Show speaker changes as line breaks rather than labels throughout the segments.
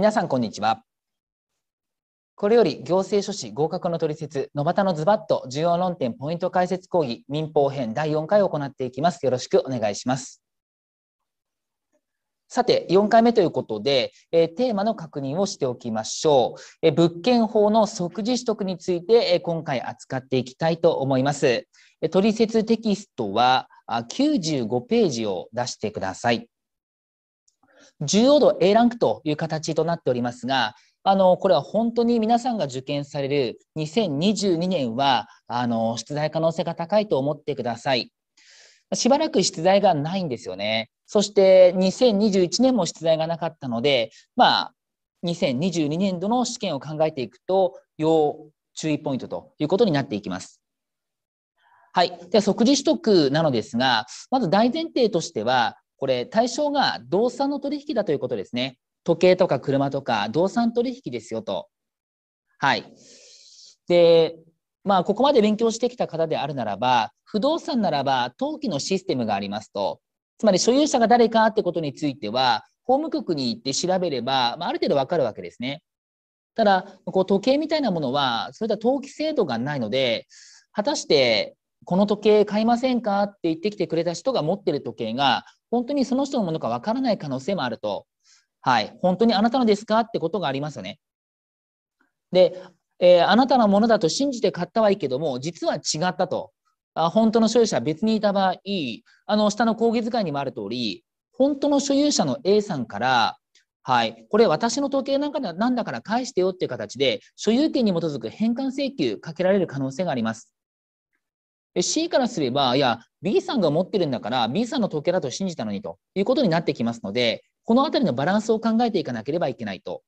皆さんこんにちはこれより行政書士合格の取説野端のズバッと重要論点ポイント解説講義民法編第4回を行っていきますよろしくお願いしますさて、4回目ということで、えー、テーマの確認をしておきましょう。えー、物件法の即時取得について、えー、今回扱っていきたいと思います。え取説テキストはあ95ページを出してください。重要度 A ランクという形となっておりますが、あのこれは本当に皆さんが受験される2022年はあの出題可能性が高いと思ってください。しばらく出題がないんですよね。そして2021年も出題がなかったので、まあ、2022年度の試験を考えていくと要注意ポイントということになっていきます。はい。では、即時取得なのですが、まず大前提としては、これ対象が動産の取引だということですね。時計とか車とか動産取引ですよと。はい。で、まあ、ここまで勉強してきた方であるならば、不動産ならば登記のシステムがありますと。つまり所有者が誰かってことについては、法務局に行って調べれば、まあ、ある程度わかるわけですね。ただ、こう時計みたいなものは、そういった登記制度がないので、果たしてこの時計買いませんかって言ってきてくれた人が持ってる時計が本当にその人のものかわからない可能性もあると、はい、本当にあなたのですかってことがありますよね。で、えー、あなたのものだと信じて買ったはいいけども、実は違ったと。あ本当の所有者は別にいた場合、あの下の講義使いにもある通り、本当の所有者の A さんから、はい、これ私の時計なんかなんだから返してよっていう形で、所有権に基づく返還請求かけられる可能性があります。C からすれば、いや、B さんが持ってるんだから、B さんの時計だと信じたのにということになってきますので、このあたりのバランスを考えていかなければいけないと。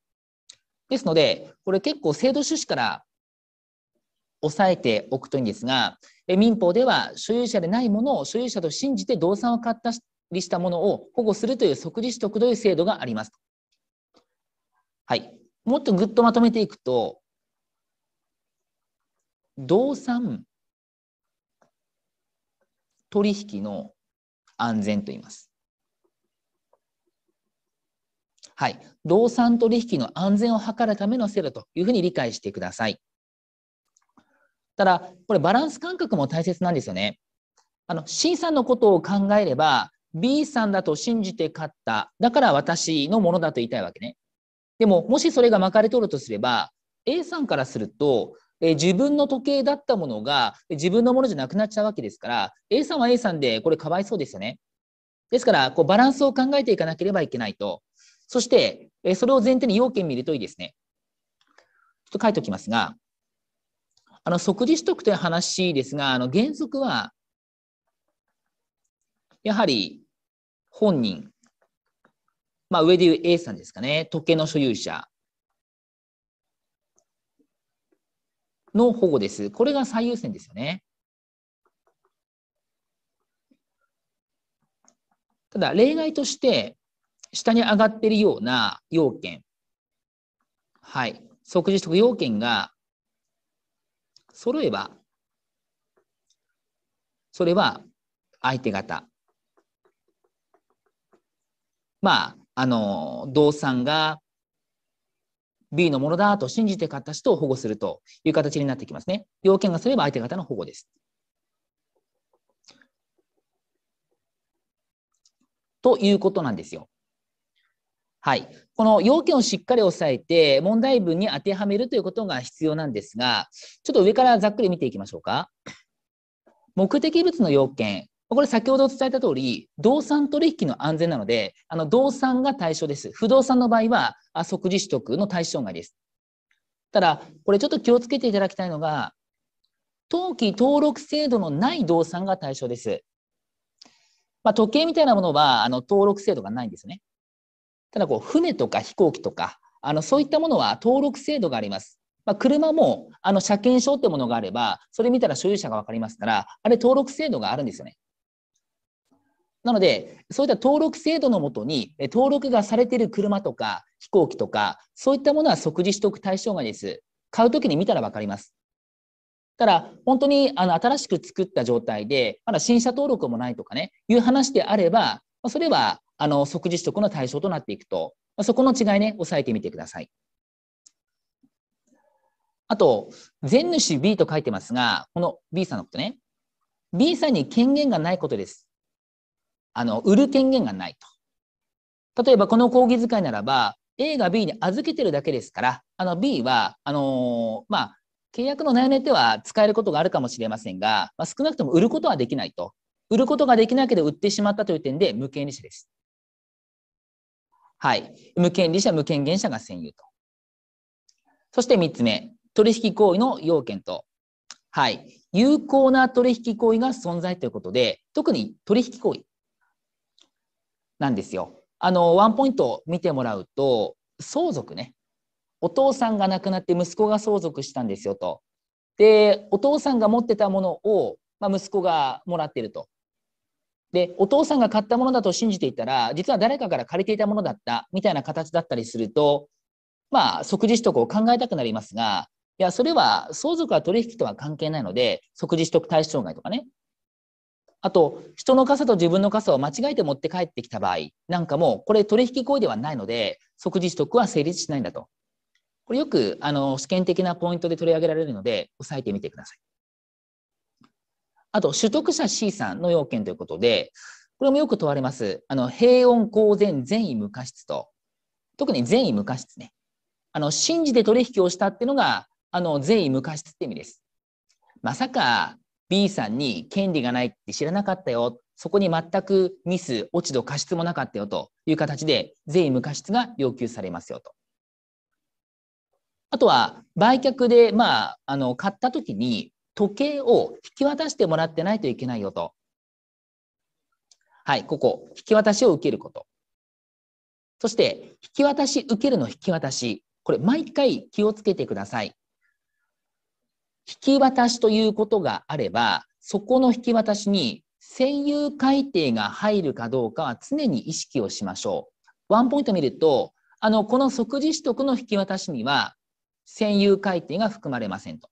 ですので、これ結構制度趣旨から押さえておくといいんですが、民法では所有者でないものを所有者と信じて動産を買ったりしたものを保護するという即時取得という制度があります。はい、もっとぐっとまとめていくと、動産取引の安全と言います。はい、動産取引の安全を図るための制度というふうに理解してください。ただ、これバランス感覚も大切なんですよね。あの C さんのことを考えれば B さんだと信じて買った。だから私のものだと言いたいわけね。でも、もしそれがまかれとるとすれば、A さんからすると、え自分の時計だったものが自分のものじゃなくなっちゃうわけですから、A さんは A さんでこれかわいそうですよね。ですから、こうバランスを考えていかなければいけないと。そして、えそれを前提に要件見るといいですね。ちょっと書いておきますが、あの即時取得という話ですが、あの原則は、やはり本人、まあ、上で言う A さんですかね、時計の所有者、の保護です。これが最優先ですよね。ただ、例外として、下に上がっているような要件、はい、即時取得要件が揃えば、それは相手方、まあ、あの、動産が B のものだと信じて買った人を保護するという形になってきますね。要件がすれば相手方の保護です。ということなんですよ。はい、この要件をしっかり押さえて問題文に当てはめるということが必要なんですがちょっと上からざっくり見ていきましょうか。目的物の要件これ先ほど伝えた通り、動産取引の安全なので、あの動産が対象です。不動産の場合は、即時取得の対象外です。ただ、これちょっと気をつけていただきたいのが、登記登録制度のない動産が対象です。まあ、時計みたいなものはあの登録制度がないんですね。ただこう、船とか飛行機とか、あのそういったものは登録制度があります。まあ、車もあの車検証ってものがあれば、それ見たら所有者が分かりますから、あれ登録制度があるんですよね。なので、そういった登録制度のもとに、登録がされている車とか飛行機とか、そういったものは即時取得対象外です。買うときに見たら分かります。ただ、本当にあの新しく作った状態で、まだ新車登録もないとかね、いう話であれば、それはあの即時取得の対象となっていくと、そこの違いね、押さえてみてください。あと、前主 B と書いてますが、この B さんのことね、B さんに権限がないことです。あの、売る権限がないと。例えば、この講義使いならば、A が B に預けてるだけですから、あの B は、あのー、まあ、契約の内容では使えることがあるかもしれませんが、まあ、少なくとも売ることはできないと。売ることができないけど売ってしまったという点で無権利者です。はい。無権利者、無権限者が占有と。そして3つ目、取引行為の要件と。はい。有効な取引行為が存在ということで、特に取引行為。なんですよ。あのワンポイント見てもらうと相続ねお父さんが亡くなって息子が相続したんですよと。でお父さんが持ってたものを、まあ、息子がもらってると。でお父さんが買ったものだと信じていたら実は誰かから借りていたものだったみたいな形だったりするとまあ即時取得を考えたくなりますがいやそれは相続は取引とは関係ないので即時取得対象外とかねあと、人の傘と自分の傘を間違えて持って帰ってきた場合なんかも、これ取引行為ではないので、即時取得は成立しないんだと。これよく、あの、試験的なポイントで取り上げられるので、押さえてみてください。あと、取得者 C さんの要件ということで、これもよく問われます。あの、平穏公然善意無過失と、特に善意無過失ね。あの、信じて取引をしたっていうのが、あの、善意無過失って意味です。まさか、B さんに権利がないって知らなかったよ。そこに全くミス、落ち度、過失もなかったよという形で、税務過失が要求されますよと。あとは、売却で、まあ、あの、買った時に、時計を引き渡してもらってないといけないよと。はい、ここ、引き渡しを受けること。そして、引き渡し受けるの引き渡し、これ、毎回気をつけてください。引き渡しということがあれば、そこの引き渡しに占有改定が入るかどうかは常に意識をしましょう。ワンポイント見ると、あの、この即時取得の引き渡しには、占有改定が含まれませんと。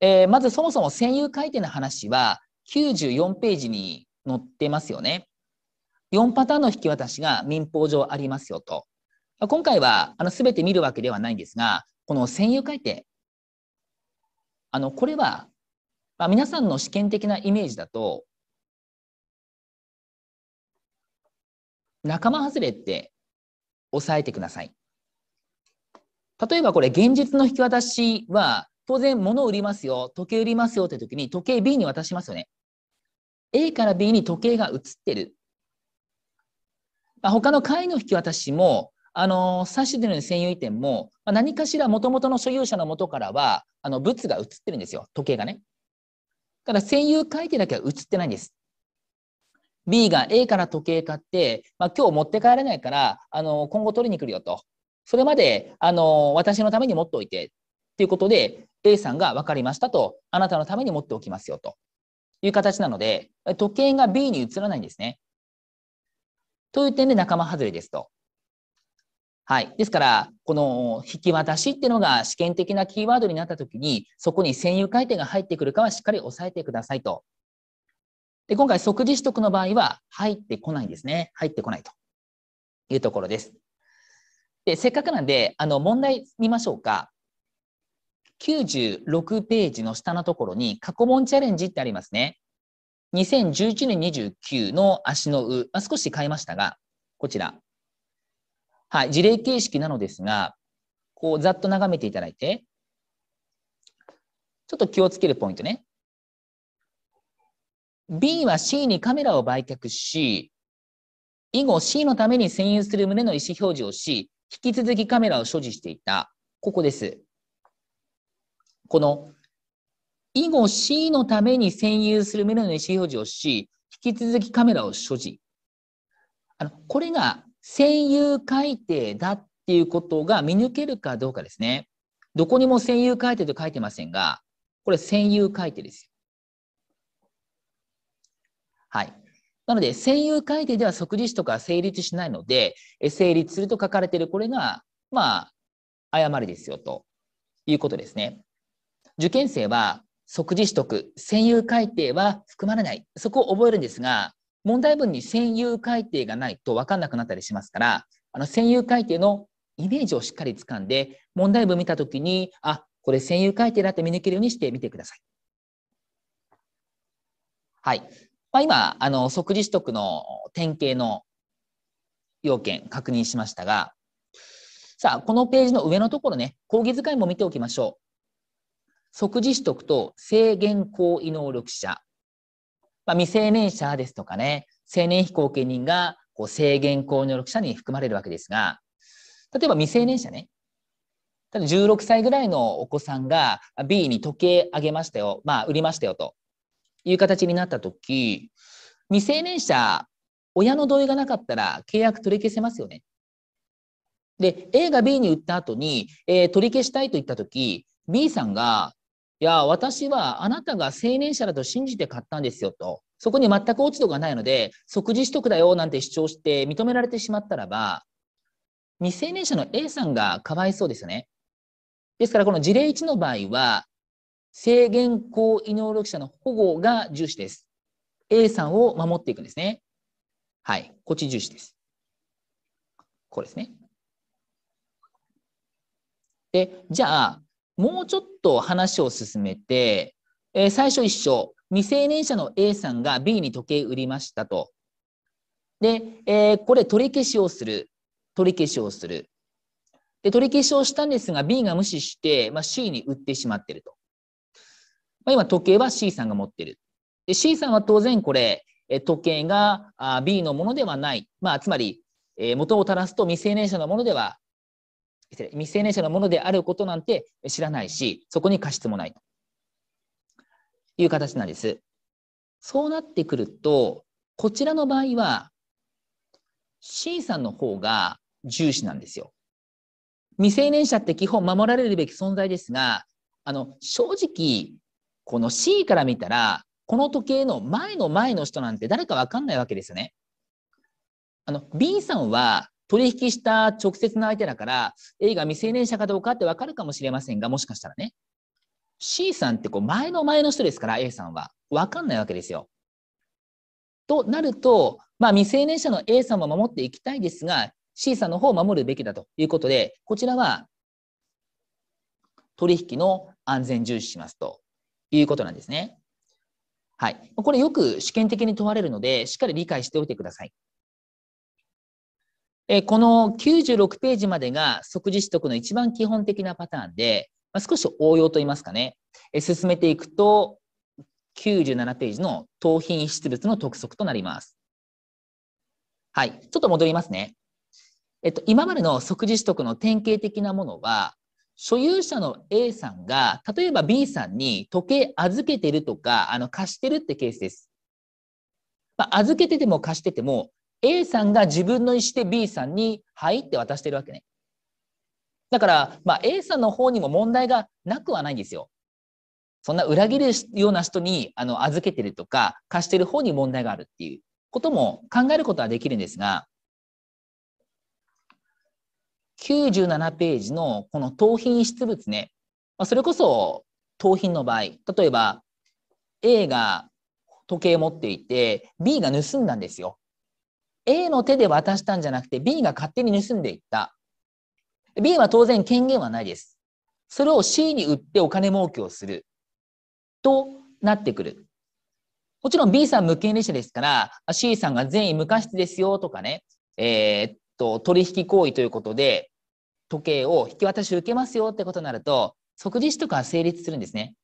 えー、まずそもそも占有改定の話は94ページに載ってますよね。4パターンの引き渡しが民法上ありますよと。今回はあの全て見るわけではないんですが、この占有改定、あのこれは、まあ、皆さんの試験的なイメージだと仲間外れって抑えてください。例えばこれ現実の引き渡しは当然物を売りますよ時計売りますよって時に時計 B に渡しますよね。A から B に時計が移ってる。まあ、他の会の引き渡しもあのサッシでの占有移転も、まあ、何かしらもともとの所有者のもとからはあの物が移ってるんですよ時計がね。ただ占有会計だけは移ってないんです。B が A から時計買って、まあ、今日持って帰れないからあの今後取りに来るよとそれまであの私のために持っておいてということで A さんが分かりましたとあなたのために持っておきますよという形なので時計が B に移らないんですね。という点で仲間外れですと。はい。ですから、この引き渡しっていうのが試験的なキーワードになったときに、そこに占有回転が入ってくるかはしっかり押さえてくださいと。で、今回即時取得の場合は入ってこないんですね。入ってこないというところです。で、せっかくなんで、あの、問題見ましょうか。96ページの下のところに過去問チャレンジってありますね。2011年29の足のう、まあ、少し変えましたが、こちら。はい、事例形式なのですが、こうざっと眺めていただいて、ちょっと気をつけるポイントね。B は C にカメラを売却し、以後 C のために占有する旨の意思表示をし、引き続きカメラを所持していた。ここです。この、以後 C のために占有する旨の意思表示をし、引き続きカメラを所持。あの、これが占有改定だっていうことが見抜けるかどうかですね。どこにも占有改定と書いてませんが、これ占有改定ですよ。はい。なので、占有改定では即時取とか成立しないので、成立すると書かれているこれが、まあ、誤りですよということですね。受験生は即時取得、占有改定は含まれない。そこを覚えるんですが、問題文に占有改定がないと分かんなくなったりしますから、あの占有改定のイメージをしっかりつかんで、問題文見たときに、あ、これ占有改定だって見抜けるようにしてみてください。はい。まあ、今、あの、即時取得の典型の要件確認しましたが、さあ、このページの上のところね、講義図解も見ておきましょう。即時取得と制限行為能力者まあ、未成年者ですとかね、成年非後、権人がこう制限購入力者に含まれるわけですが、例えば未成年者ね、ただ16歳ぐらいのお子さんが B に時計あげましたよ、まあ、売りましたよという形になったとき、未成年者、親の同意がなかったら契約取り消せますよね。で、A が B に売った後に、えー、取り消したいと言ったとき、B さんがいや、私はあなたが青年者だと信じて買ったんですよと。そこに全く落ち度がないので、即時取得だよなんて主張して認められてしまったらば、未成年者の A さんがかわいそうですよね。ですから、この事例1の場合は、制限行為能力者の保護が重視です。A さんを守っていくんですね。はい。こっち重視です。こうですね。で、じゃあ、もうちょっと話を進めて、えー、最初一緒未成年者の A さんが B に時計売りましたと。で、えー、これ取り消しをする。取り消しをする。で、取り消しをしたんですが B が無視して、まあ、C に売ってしまってると。まあ、今時計は C さんが持ってる。で C さんは当然これ、え時計が B のものではない。まあ、つまり、え元を垂らすと未成年者のものでは失礼、未成年者のものであることなんて知らないし、そこに過失もないという形なんです。そうなってくると、こちらの場合は、C さんの方が重視なんですよ。未成年者って基本守られるべき存在ですが、あの、正直、この C から見たら、この時計の前の前の人なんて誰かわかんないわけですよね。あの、B さんは取引した直接の相手だから、A が未成年者かどうかってわかるかもしれませんが、もしかしたらね。C さんってこう前の前の人ですから、A さんは。わかんないわけですよ。となると、まあ、未成年者の A さんも守っていきたいですが、C さんの方を守るべきだということで、こちらは取引の安全重視しますということなんですね。はい。これよく試験的に問われるので、しっかり理解しておいてください。えこの96ページまでが即時取得の一番基本的なパターンで、まあ、少し応用といいますかね、え進めていくと、97ページの盗品出物の督促となります。はい、ちょっと戻りますね。えっと、今までの即時取得の典型的なものは、所有者の A さんが、例えば B さんに時計預けてるとか、あの貸してるってケースです。まあ、預けてても貸してても、A さんが自分の意思で B さんに「はい」って渡してるわけね。だから、まあ、A さんの方にも問題がなくはないんですよ。そんな裏切るような人にあの預けてるとか貸してる方に問題があるっていうことも考えることはできるんですが97ページのこの盗品質物ね、まあ、それこそ盗品の場合例えば A が時計持っていて B が盗んだんですよ。A の手で渡したんじゃなくて B が勝手に盗んでいった。B は当然権限はないです。それを C に売ってお金儲けをする。となってくる。もちろん B さん無権利者ですから、C さんが善意無過失ですよとかね、えー、っと、取引行為ということで、時計を引き渡し受けますよってことになると、即時取得は成立するんですね。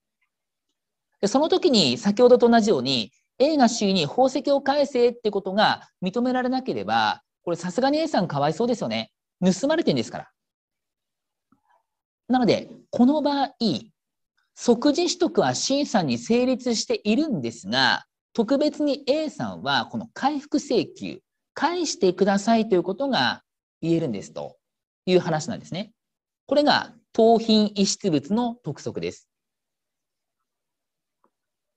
でその時に先ほどと同じように A が C に宝石を返せってことが認められなければ、これさすがに A さんかわいそうですよね。盗まれてんですから。なので、この場合、即時取得は C さんに成立しているんですが、特別に A さんはこの回復請求、返してくださいということが言えるんですという話なんですね。これが盗品遺失物の督促です。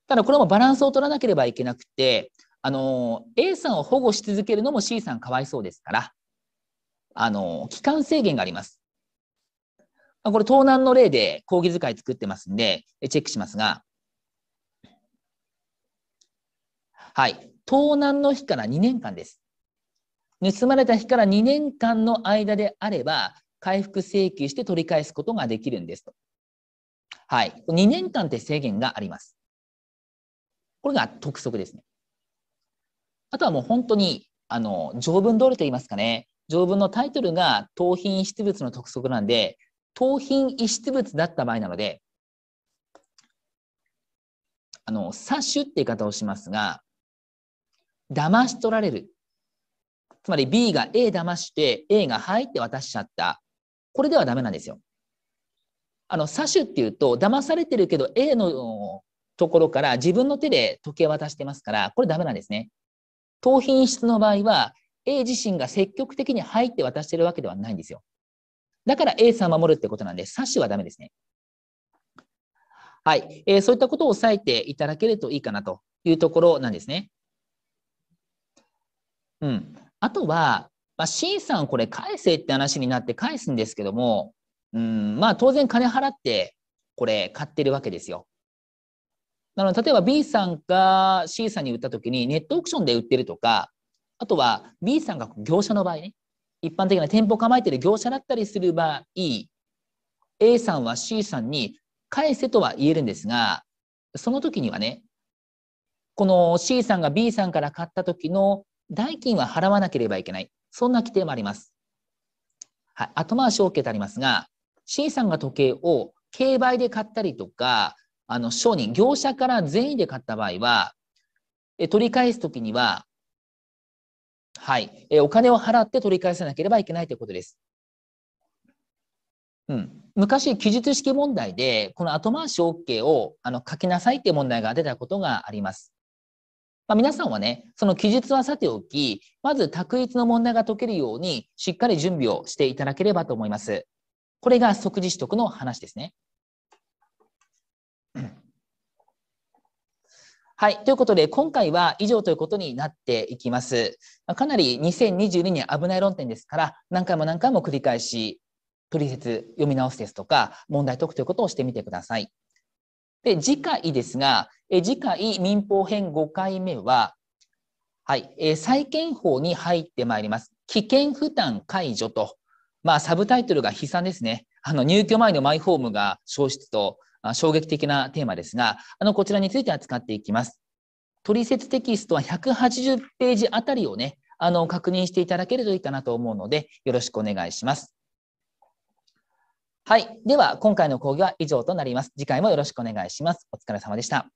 ただこれもバランスを取らなければいけなくて、あの、A さんを保護し続けるのも C さんかわいそうですから、あの、期間制限があります。これ、盗難の例で講義使い作ってますんで、チェックしますが、はい。盗難の日から2年間です。盗まれた日から2年間の間であれば、回復請求して取り返すことができるんですと。はい。2年間って制限があります。これが督促ですね。あとはもう本当にあの条文通りと言いますかね条文のタイトルが盗品遺失物の督促なんで盗品遺失物だった場合なのであの殺手って言い方をしますが騙し取られるつまり B が A 騙して A が「はい」って渡しちゃったこれではダメなんですよ。あの詐取っていうと騙されてるけど A のところから自分の手で時計を渡してますから、これダメなんですね。盗品質の場合は、A 自身が積極的に入って渡してるわけではないんですよ。だから A さんを守るってことなんで、サッシはダメですね。はい、えー、そういったことを押さえていただけるといいかなというところなんですね。うん。あとは、まあ、C さんこれ返せって話になって返すんですけども、うん、まあ当然金払ってこれ買ってるわけですよ。なので、例えば B さんが C さんに売ったときに、ネットオークションで売ってるとか、あとは B さんが業者の場合ね、一般的な店舗構えてる業者だったりする場合、A さんは C さんに返せとは言えるんですが、その時にはね、この C さんが B さんから買った時の代金は払わなければいけない。そんな規定もあります。はい、後回し OK とありますが、C さんが時計を競売で買ったりとか、あの商人、業者から善意で買った場合は、え取り返すときには、はい、えお金を払って取り返さなければいけないということです。うん、昔、記述式問題で、この後回し OK をあの書きなさいって問題が出たことがあります。まあ、皆さんはね、その記述はさておき、まず択一の問題が解けるように、しっかり準備をしていただければと思います。これが即時取得の話ですね。はい。ということで、今回は以上ということになっていきます。かなり2022年危ない論点ですから、何回も何回も繰り返し、プリセツ読み直すですとか、問題解くということをしてみてください。で、次回ですが、え次回民法編5回目は、はい、え債権法に入ってまいります。危険負担解除と、まあ、サブタイトルが悲惨ですね。あの、入居前のマイホームが消失と、衝撃的なテーマですが、あの、こちらについて扱っていきます。取説テキストは180ページあたりをね、あの、確認していただけるといいかなと思うので、よろしくお願いします。はい。では、今回の講義は以上となります。次回もよろしくお願いします。お疲れ様でした。